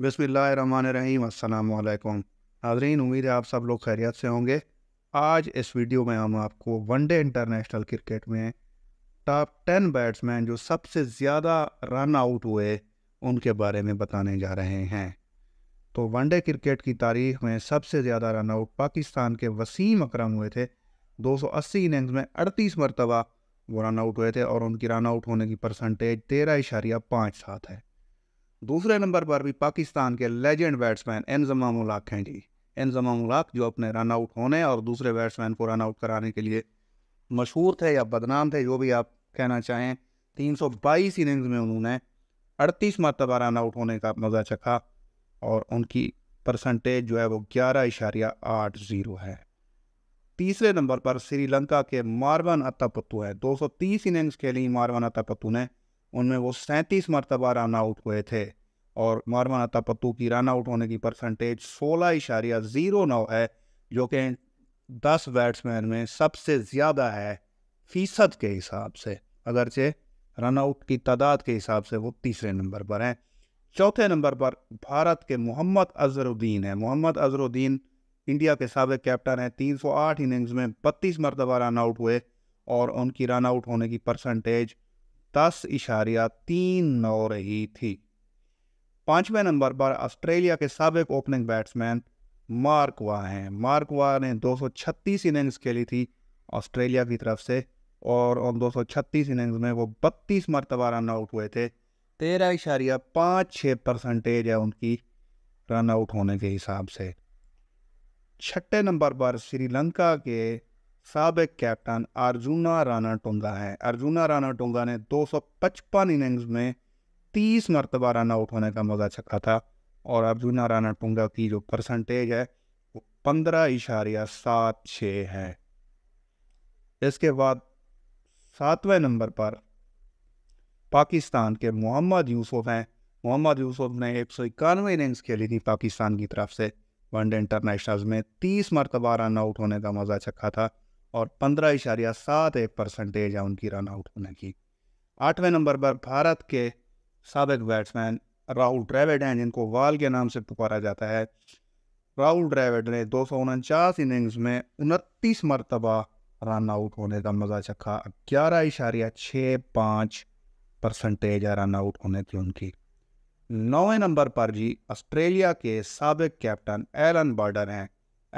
बसमीम अल्लाम हाजरीन उम्मीद है आप सब लोग खैरियत से होंगे आज इस वीडियो में हम आपको वनडे इंटरनेशनल क्रिकेट में टॉप टेन बैट्समैन जो सबसे ज़्यादा रन आउट हुए उनके बारे में बताने जा रहे हैं तो वनडे क्रिकेट की तारीख में सबसे ज़्यादा रन आउट पाकिस्तान के वसीम अकरम हुए थे 280 इनिंग्स में 38 मरतबा वो रन आउट हुए थे और उनकी रन आउट होने की परसेंटेज तेरह इशारिया पाँच सात है दूसरे नंबर पर भी पाकिस्तान के लेजेंड बैट्समैन एनजमा मुलाक हैं जी एनजमा उलाक जो अपने रन आउट होने और दूसरे बैट्समैन को रन आउट कराने के लिए मशहूर थे या बदनाम थे जो भी आप कहना चाहें 322 इनिंग्स में उन्होंने अड़तीस मरतबा रन आउट होने का मज़ा चखा और उनकी परसेंटेज जो है वो ग्यारह इशारिया आठ ज़ीरो है तीसरे नंबर पर श्रीलंका के मारवन अत्तापत्तू है 230 इनिंग्स खेली मारवन अत्तापत्तू ने उनमें वो सैंतीस मरतबा रन आउट हुए थे और मारमा पत्तू की रन आउट होने की परसेंटेज सोलह इशारिया ज़ीरो नौ है जो कि दस बैट्समैन में सबसे ज़्यादा है फ़ीसद के हिसाब से अगरचे रन आउट की तादाद के हिसाब से वो तीसरे नंबर पर हैं चौथे नंबर पर भारत के मोहम्मद अजहरुद्दीन है मोहम्मद अजहरुद्दीन इंडिया के सबक कैप्टन हैं 308 इनिंग्स में 32 मरतबा रन आउट हुए और उनकी रन आउट होने की परसेंटेज दस इशारिया तीन नौ रही थी पांचवें नंबर पर ऑस्ट्रेलिया के सबक ओपनिंग बैट्समैन मार्क वाह हैं मार्क वाह ने 236 इनिंग्स खेली थी ऑस्ट्रेलिया की तरफ से और उन 236 इनिंग्स में वो बत्तीस मरतबा रन आउट हुए थे तेरह इशारिया पाँच छः परसेंटेज है उनकी रन आउट होने के हिसाब से छठे नंबर पर श्रीलंका के सबक कैप्टन अर्जुना राना टोंगा है अर्जुना राना टोंगा ने 255 इनिंग्स में 30 मरतबा रन आउट होने का मज़ा चखा था और अर्जुना राना टोंगा की जो परसेंटेज है वो पंद्रह इशारिया सात छः है इसके बाद सातवें नंबर पर पाकिस्तान के मोहम्मद यूसुफ हैं मोहम्मद यूसुफ ने एक सौ इक्यानवे इनिंग्स खेली थी पाकिस्तान की तरफ से वनडे इंटरनेशनल्स में तीस मरतबा रन आउट होने का मज़ा चखा था और पंद्रह इशारिया सात एक परसेंटेज है उनकी रन आउट होने की आठवें नंबर पर भारत के सबक बैट्समैन राहुल ड्रेविड हैं जिनको वाल के नाम से पुकारा जाता है राहुल ड्रेविड ने दो सौ उनचास इनिंग्स में उनतीस मरतबा रन आउट होने का मजा चखा ग्यारह इशारिया छः पाँच परसेंटेज है रन आउट होने की उनकी नौवें नंबर पर जी ऑस्ट्रेलिया के सबक कैप्टन एलन बर्डर हैं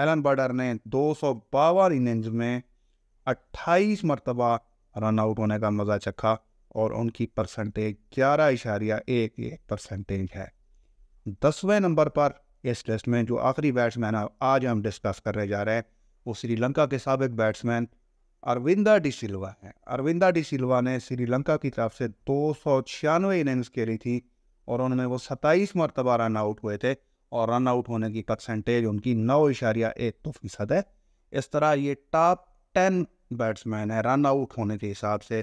एलन बर्डर ने दो सौ बावन इनिंग्स में 28 मरतबा रन आउट होने का मज़ा चखा और उनकी परसेंटेज ग्यारह इशारिया एक एक परसेंटेज है दसवें नंबर पर इस लिस्ट में जो आखिरी बैट्समैन है आज हम डिस्कस करने जा रहे हैं वो श्रीलंका के सबक बैट्समैन अरविंदा डी सिल्वा हैं अरविंदा डी सिल्वा ने श्रीलंका की तरफ से दो सौ छियानवे इनिंग्स खेली थी और उनमें वो सत्ताईस मरतबा रन आउट हुए थे और रन आउट होने की परसेंटेज उनकी नौ इशारिया एक तो फीसद है इस तरह ये टॉप टेन बैट्समैन है रन आउट होने के हिसाब से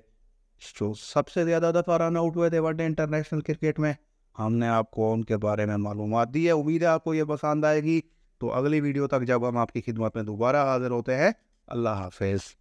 जो सबसे ज़्यादा दफ़ा रन आउट हुए थे वनडे इंटरनेशनल क्रिकेट में हमने आपको उनके बारे में मालूम दी है उम्मीद है आपको ये पसंद आएगी तो अगली वीडियो तक जब हम आपकी खिदमत में दोबारा हाजिर होते हैं अल्लाह हाफिज़